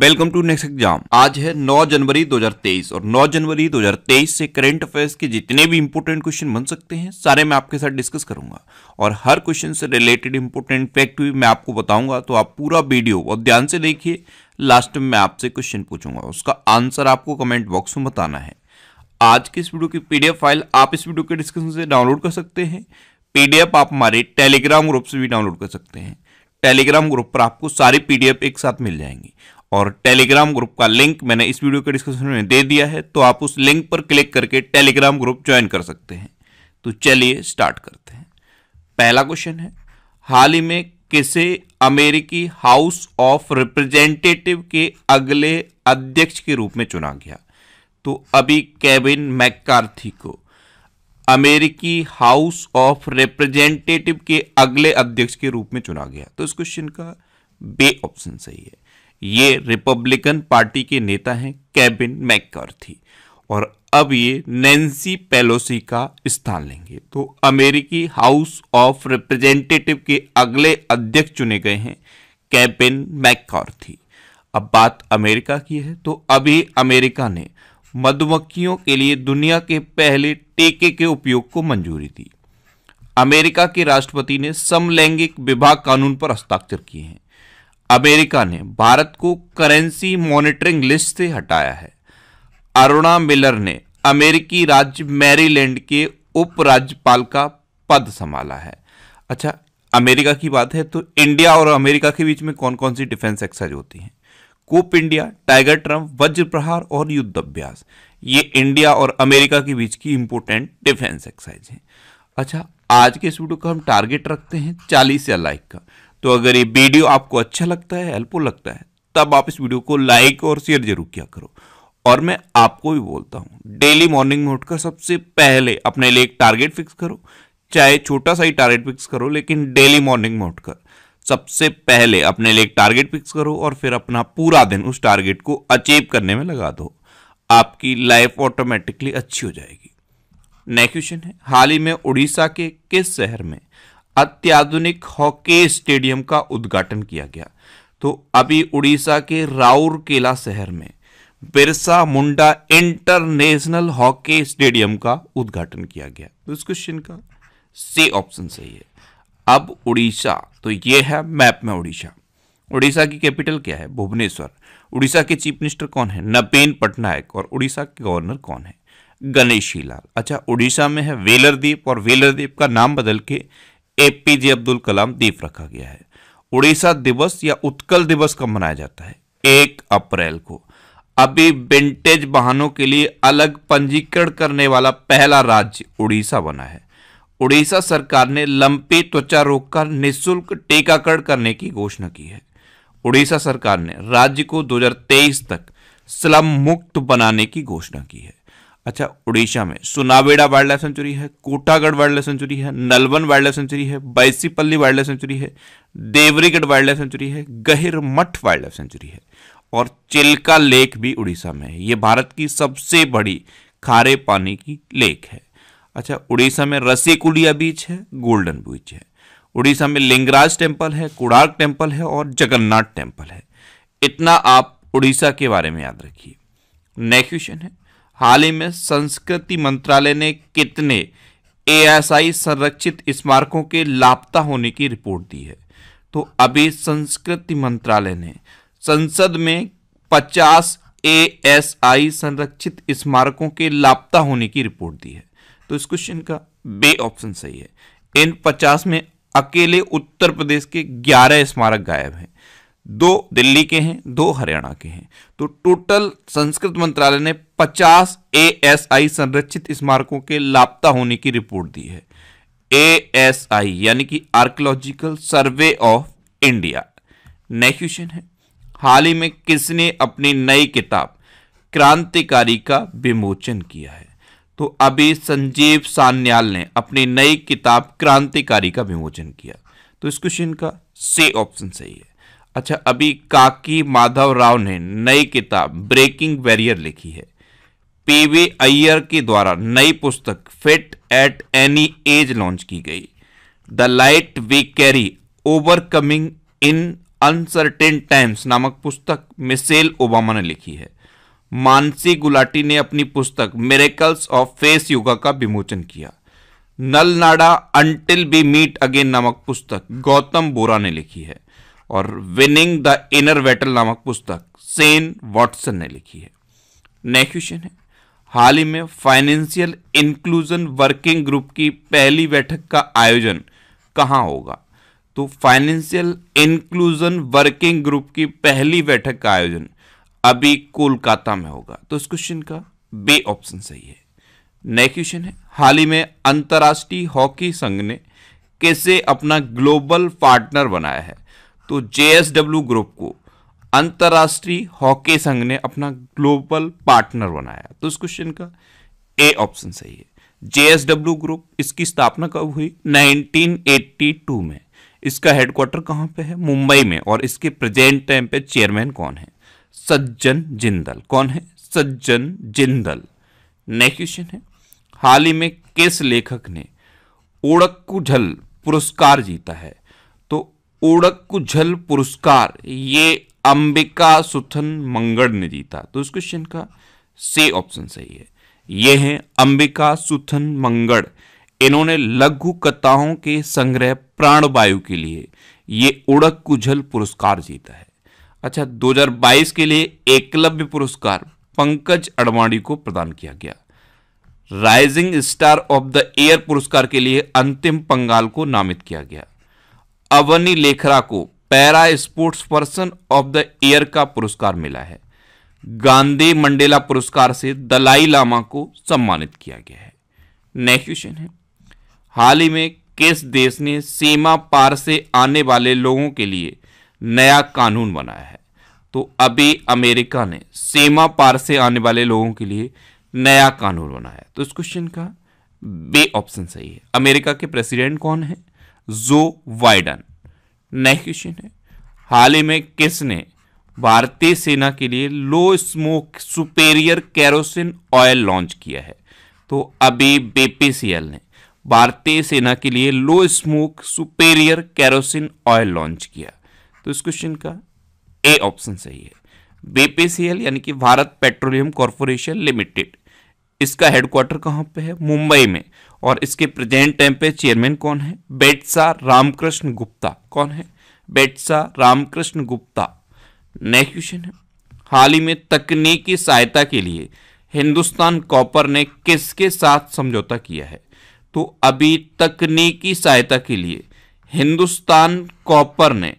welcome to next exam आज है 9 जनवरी 2023 और 9 जनवरी 2023 से करंट अफेयर्स के जितने भी इंपोर्टेंट क्वेश्चन बन सकते हैं सारे मैं आपके साथ डिस्कस करूंगा और हर क्वेश्चन से रिलेटेड इंपोर्टेंट फैक्ट भी मैं आपको बताऊंगा तो आप पूरा वीडियो और ध्यान से देखिए लास्ट में मैं आपसे क्वेश्चन पूछूंगा उसका आंसर आपको कमेंट बॉक्स में बताना है आज की इस वीडियो की पीडीएफ फाइल आप इस वीडियो के डिस्क्रिप्शन से डाउनलोड कर सकते हैं पीडीएफ आप हमारे टेलीग्राम ग्रुप से भी डाउनलोड कर सकते हैं टेलीग्राम ग्रुप पर आपको सारी पीडीएफ एक साथ मिल जाएंगी और टेलीग्राम ग्रुप का लिंक मैंने इस वीडियो के डिस्क्रिप्शन में दे दिया है तो आप उस लिंक पर क्लिक करके टेलीग्राम ग्रुप ज्वाइन कर सकते हैं तो चलिए स्टार्ट करते हैं पहला क्वेश्चन है हाल ही में किसे अमेरिकी हाउस ऑफ रिप्रेजेंटेटिव के अगले अध्यक्ष के रूप में चुना गया तो अभी केविन मैकार्थी को अमेरिकी हाउस ऑफ रिप्रेजेंटेटिव के अगले अध्यक्ष के रूप में चुना गया तो इस क्वेश्चन का बे ऑप्शन सही है ये रिपब्लिकन पार्टी के नेता हैं कैबिन थी और अब ये नैन्सी पेलोसी का स्थान लेंगे तो अमेरिकी हाउस ऑफ रिप्रेजेंटेटिव के अगले अध्यक्ष चुने गए हैं कैबिन थी अब बात अमेरिका की है तो अभी अमेरिका ने मधुमक्खियों के लिए दुनिया के पहले टेके के उपयोग को मंजूरी दी अमेरिका के राष्ट्रपति ने समलैंगिक विवाह कानून पर हस्ताक्षर किए हैं अमेरिका ने भारत को करेंसी मॉनिटरिंग लिस्ट से हटाया है अरुणा मिलर ने अमेरिकी राज्य मैरीलैंड के उपराज्यपाल का पद संभाला है अच्छा अमेरिका की बात है तो इंडिया और अमेरिका के बीच में कौन कौन सी डिफेंस एक्सरसाइज होती हैं कोप इंडिया टाइगर ट्रम्प वज्र प्रहार और युद्ध अभ्यास ये इंडिया और अमेरिका के बीच की इंपोर्टेंट डिफेंस एक्सरसाइज है अच्छा आज के इस वीडियो का हम टारगेट रखते हैं चालीस या लाइक का तो अगर ये वीडियो आपको अच्छा लगता है हेल्पफुल लगता है तब आप इस वीडियो को लाइक और शेयर जरूर किया करो और मैं आपको भी बोलता हूँ डेली मॉर्निंग में उठकर सबसे पहले अपने लिए एक टारगेट फिक्स करो चाहे छोटा सा ही टारगेट फिक्स करो लेकिन डेली मॉर्निंग में उठकर सबसे पहले अपने लिए एक टारगेट फिक्स करो और फिर अपना पूरा दिन उस टारगेट को अचीव करने में लगा दो आपकी लाइफ ऑटोमेटिकली अच्छी हो जाएगी नेक्स्ट क्वेश्चन है हाल ही में उड़ीसा के किस शहर में अत्याधुनिक हॉकी स्टेडियम का उद्घाटन किया गया तो अभी उड़ीसा के राउरकेला शहर में Birsa Munda international hockey stadium का उद्घाटन किया गया तो इस क्वेश्चन का सी ऑप्शन सही है अब उड़ीसा तो ये है मैप में उड़ीसा उड़ीसा की कैपिटल क्या है भुवनेश्वर उड़ीसा के चीफ मिनिस्टर कौन है नबीन पटनायक और उड़ीसा के गवर्नर कौन है गणेशी लाल अच्छा उड़ीसा में है वेलर द्वीप और वेलर द्वीप का नाम बदल के एपीजे अब्दुल कलाम द्वीप रखा गया है उड़ीसा दिवस या उत्कल दिवस कब मनाया जाता है एक अप्रैल को अभी विंटेज वाहनों के लिए अलग पंजीकरण करने वाला पहला राज्य उड़ीसा बना है उड़ीसा सरकार ने लंपी त्वचा रोग का निःशुल्क टीकाकरण करने की घोषणा की है उड़ीसा सरकार ने राज्य को 2023 तक स्लम मुक्त बनाने की घोषणा की है अच्छा उड़ीसा में सुनावेड़ा वाइल्ड लाइफ सेंचुरी है कोटागढ़ वाइल्ड लाइफ सेंचुरी है नलवन वाइल्ड लाइफ सेंचुरी है बैसीपल्ली वाइल्ड लाइफ सेंचुरी है देवरीगढ़ वाइल्ड लाइफ सेंचुरी है गहिर मठ वाइल्ड लाइफ सेंचुरी है और चिल्का लेक भी उड़ीसा में है ये भारत की सबसे बड़ी खारे पानी की लेक है अच्छा उड़ीसा में रसीकुलिया बीच है गोल्डन बीच है उड़ीसा में लिंगराज टेम्पल है कुड़ार्क टेम्पल है और जगन्नाथ टेम्पल है इतना आप उड़ीसा के बारे में याद रखिए नेक्स्ट क्वेश्चन है हाल ही में संस्कृति मंत्रालय ने कितने ए संरक्षित स्मारकों के लापता होने की रिपोर्ट दी है तो अभी संस्कृति मंत्रालय ने संसद में 50 ए संरक्षित स्मारकों के लापता होने की रिपोर्ट दी है तो इस क्वेश्चन का बे ऑप्शन सही है इन 50 में अकेले उत्तर प्रदेश के 11 स्मारक गायब हैं दो दिल्ली के हैं दो हरियाणा के हैं तो टोटल संस्कृत मंत्रालय ने 50 एएसआई संरक्षित स्मारकों के लापता होने की रिपोर्ट दी है एएसआई यानी कि archaeological survey of India next question है हाल ही में किसने अपनी नई किताब क्रांतिकारी का विमोचन किया है तो अभी संजीव सान्याल ने अपनी नई किताब क्रांतिकारी का विमोचन किया तो इस क्वेश्चन का से ऑप्शन सही है अच्छा अभी काकी माधव राव ने नई किताब ब्रेकिंग बैरियर लिखी है पीवी अय्यर के द्वारा नई पुस्तक fit at any age launch की गई the light we carry overcoming in uncertain times नामक पुस्तक मिसेल ओबामा ने लिखी है मानसी गुलाटी ने अपनी पुस्तक मेरेकल्स ऑफ फेस योगा का विमोचन किया नल नाडा अंटिल बी मीट अगेन नामक पुस्तक गौतम बोरा ने लिखी है और विनिंग द इनर बैटल नामक पुस्तक सेन वॉटसन ने लिखी है नेक्स्ट क्वेश्चन है हाल ही में फाइनेंशियल इंक्लूजन वर्किंग ग्रुप की पहली बैठक का आयोजन कहाँ होगा तो फाइनेंशियल इंक्लूजन वर्किंग ग्रुप की पहली बैठक का आयोजन अभी कोलकाता में होगा तो इस क्वेश्चन का बे ऑप्शन सही है नेक्स्ट क्वेश्चन है हाल ही में अंतर्राष्ट्रीय हॉकी संघ ने कैसे अपना ग्लोबल पार्टनर बनाया है तो जेएसडब्ल्यू ग्रुप को अंतर्राष्ट्रीय हॉकी संघ ने अपना ग्लोबल पार्टनर बनाया तो इस क्वेश्चन का ए ऑप्शन सही है जेएसडब्ल्यू ग्रुप इसकी स्थापना कब हुई 1982 में इसका हेडक्वार्टर कहां पे है मुंबई में और इसके प्रेजेंट टाइम पे चेयरमैन कौन है सज्जन जिंदल कौन है सज्जन जिंदल नेक्स्ट क्वेश्चन है हाल ही में किस लेखक ने ओड़कुझल पुरस्कार जीता है उड़कुझल पुरस्कार ये अंबिका सुथन मंगड़ ने जीता तो इस क्वेश्चन का से ऑप्शन सही है ये है अंबिका सुथन मंगड़ इन्होंने लघु कथाओं के संग्रह प्राणवायु के लिए ये उड़क कुझल पुरस्कार जीता है अच्छा 2022 के लिए एकलव्य पुरस्कार पंकज अडवाणी को प्रदान किया गया rising star of the year पुरस्कार के लिए अंतिम पंगाल को नामित किया गया अवनी लेखरा को para sports person of the year का पुरस्कार मिला है गांधी मंडेला पुरस्कार से दलाई लामा को सम्मानित किया गया है नेक्स्ट क्वेश्चन है हाल ही में किस देश ने सीमा पार से आने वाले लोगों के लिए नया कानून बनाया है तो अभी अमेरिका ने सीमा पार से आने वाले लोगों के लिए नया कानून बनाया तो इस क्वेश्चन का बे ऑप्शन सही है अमेरिका के प्रेसिडेंट कौन है जो वाइडन नेक्स्ट क्वेश्चन है हाल ही में किसने भारतीय सेना के लिए low smoke superior kerosene oil launch किया है तो अभी बीपीसीएल ने भारतीय सेना के लिए low smoke superior kerosene oil launch किया तो इस क्वेश्चन का ए ऑप्शन सही है बीपीसीएल यानी कि भारत पेट्रोलियम कॉरपोरेशन लिमिटेड इसका हेडक्वार्टर कहाँ पे है मुंबई में और इसके प्रेजेंट टाइम पे चेयरमैन कौन है बेटसा रामकृष्ण गुप्ता कौन है बेटसा रामकृष्ण गुप्ता नेक्स्ट क्वेश्चन है हाल ही में तकनीकी सहायता के लिए हिंदुस्तान कॉपर ने किसके साथ समझौता किया है तो अभी तकनीकी सहायता के लिए हिंदुस्तान कॉपर ने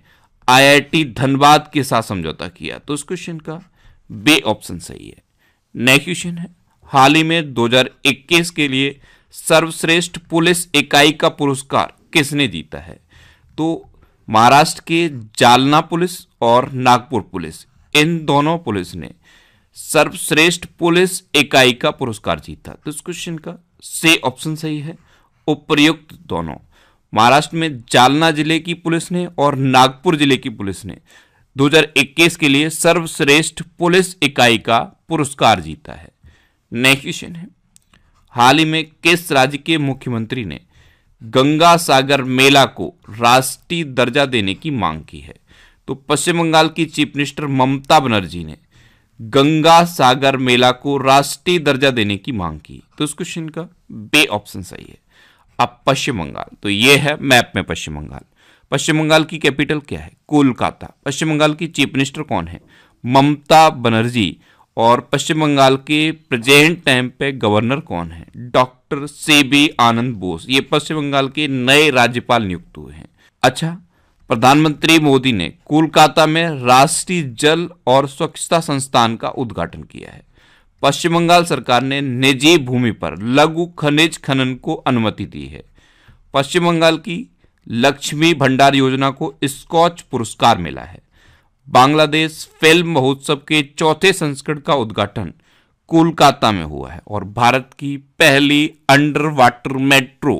आईआईटी धनबाद के साथ समझौता किया तो इस क्वेश्चन का बे ऑप्शन सही है नेक्स्ट क्वेश्चन है हाल ही में 2021 के लिए सर्वश्रेष्ठ पुलिस इकाई का पुरस्कार किसने जीता है तो महाराष्ट्र के जालना पुलिस और नागपुर पुलिस इन दोनों पुलिस ने सर्वश्रेष्ठ पुलिस इकाई का पुरस्कार जीता तो इस क्वेश्चन का से ऑप्शन सही है उपयुक्त दोनों महाराष्ट्र में जालना जिले की पुलिस ने और नागपुर जिले की पुलिस ने 2021 के लिए सर्वश्रेष्ठ पुलिस इकाई का पुरस्कार जीता है नेक्स्ट क्वेश्चन है हाल ही में किस राज्य के मुख्यमंत्री ने गंगा सागर मेला को राष्ट्रीय दर्जा देने की मांग की है तो पश्चिम बंगाल की चीफ मिनिस्टर ममता बनर्जी ने गंगा सागर मेला को राष्ट्रीय दर्जा देने की मांग की तो इस क्वेश्चन का बे ऑप्शन सही है अब पश्चिम बंगाल तो ये है मैप में पश्चिम बंगाल पश्चिम बंगाल की कैपिटल क्या है कोलकाता पश्चिम बंगाल की चीफ मिनिस्टर कौन है ममता बनर्जी और पश्चिम बंगाल के प्रेजेंट टाइम पे गवर्नर कौन है doctor C V Anand Bose ये पश्चिम बंगाल के नए राज्यपाल नियुक्त हुए हैं अच्छा प्रधानमंत्री मोदी ने कोलकाता में राष्ट्रीय जल और स्वच्छता संस्थान का उद्घाटन किया है पश्चिम बंगाल सरकार ने निजी भूमि पर लघु खनिज खनन को अनुमति दी है पश्चिम बंगाल की लक्ष्मी भंडार योजना को स्कॉच पुरस्कार मिला है बांग्लादेश फिल्म महोत्सव के चौथे संस्करण का उद्घाटन कोलकाता में हुआ है और भारत की पहली अंडर वाटर मेट्रो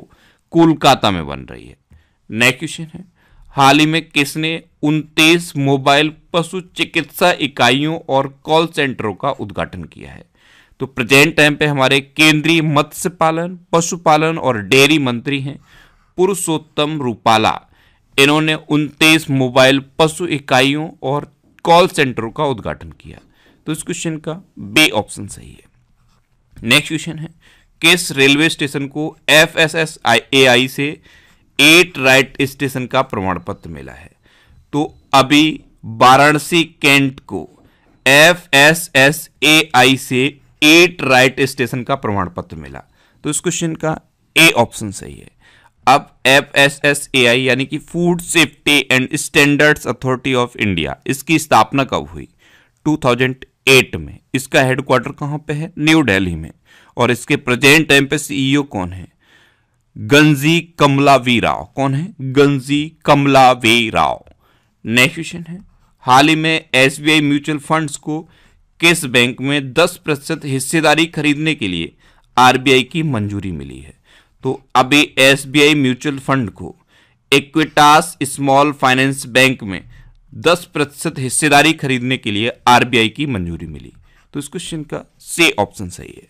कोलकाता में बन रही है नया क्वेश्चन है हाल ही में किसने उनतीस मोबाइल पशु चिकित्सा इकाइयों और कॉल सेंटरों का उद्घाटन किया है तो प्रेजेंट टाइम पे हमारे केंद्रीय मत्स्य पालन पशुपालन और डेयरी मंत्री हैं पुरुषोत्तम रूपाला इन्होंने उनतीस मोबाइल पशु इकाइयों और कॉल सेंटरों का उद्घाटन किया तो इस क्वेश्चन का बी ऑप्शन सही है नेक्स्ट क्वेश्चन है किस रेलवे स्टेशन को F S S I A I से एट राइट स्टेशन का प्रमाण पत्र मिला है तो अभी वाराणसी कैंट को F S S A I से एट राइट स्टेशन का प्रमाण पत्र मिला तो इस क्वेश्चन का ए ऑप्शन सही है अब F S S A I यानी कि Food Safety and Standards Authority of India इसकी स्थापना कब हुई 2008 में इसका हेडक्वार्टर कहाँ पे है न्यू दिल्ली में और इसके प्रेजेंट टाइम पे सीईओ e कौन है गंजी कमला वी राव कौन है Ganji Kamala V Rao next question है हाल ही में एस म्यूचुअल फंड्स को किस बैंक में 10 प्रतिशत हिस्सेदारी खरीदने के लिए आरबीआई की मंजूरी मिली है तो अभी एसबीआई म्यूचुअल फंड को इक्विटास स्मॉल फाइनेंस बैंक में 10 प्रतिशत हिस्सेदारी खरीदने के लिए आरबीआई की मंजूरी मिली तो इस क्वेश्चन का से ऑप्शन सही है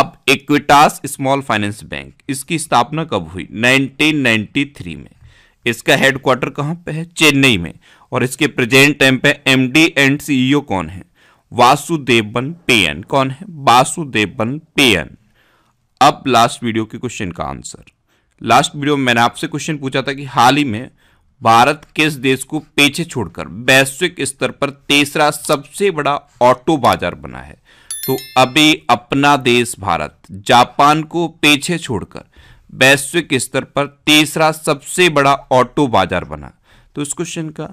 अब इक्विटास स्मॉल फाइनेंस बैंक इसकी स्थापना कब हुई 1993 में इसका हेडक्वार्टर कहाँ पे है चेन्नई में और इसके प्रेजेंट टाइम पे एमडी एंड सीईओ कौन है वासुदेवन पेयन कौन है वासुदेवन पेयन अब लास्ट वीडियो के क्वेश्चन का आंसर लास्ट वीडियो में मैंने आपसे क्वेश्चन पूछा था कि हाल ही में भारत किस देश को पीछे छोड़कर वैश्विक स्तर पर तीसरा सबसे बड़ा ऑटो बाजार बना है तो अभी अपना देश भारत जापान को पीछे छोड़कर वैश्विक स्तर पर तीसरा सबसे बड़ा ऑटो बाजार बना तो इस क्वेश्चन का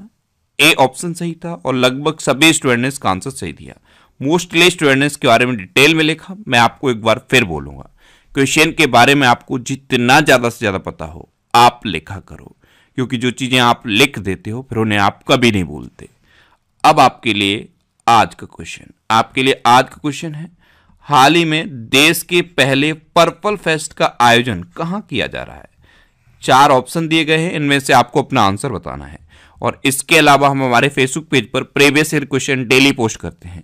ए ऑप्शन सही था और लगभग सभी स्टूडेंट ने इसका आंसर सही दिया मोस्टली स्टूडेंट्स के बारे में डिटेल में लिखा मैं आपको एक बार फिर बोलूंगा क्वेश्चन के बारे में आपको जितना ज़्यादा से ज़्यादा पता हो आप लिखा करो क्योंकि जो चीज़ें आप लिख देते हो फिर उन्हें आप कभी नहीं भूलते अब आपके लिए आज का क्वेश्चन आपके लिए आज का क्वेश्चन है हाल ही में देश के पहले पर्पल फेस्ट का आयोजन कहाँ किया जा रहा है चार ऑप्शन दिए गए हैं इनमें से आपको अपना आंसर बताना है और इसके अलावा हम हमारे फेसबुक पेज पर previous year question daily post करते हैं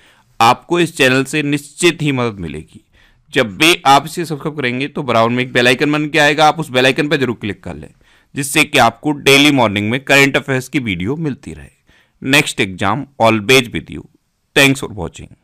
आपको इस चैनल से निश्चित ही मदद मिलेगी जब भी आप इसे सब्सक्राइब करेंगे तो ब्राउन में एक बेलाइकन बन के आएगा आप उस बेलाइकन पर जरूर क्लिक कर लें जिससे कि आपको डेली मॉर्निंग में करंट अफेयर्स की वीडियो मिलती रहे next exam always with you thanks for watching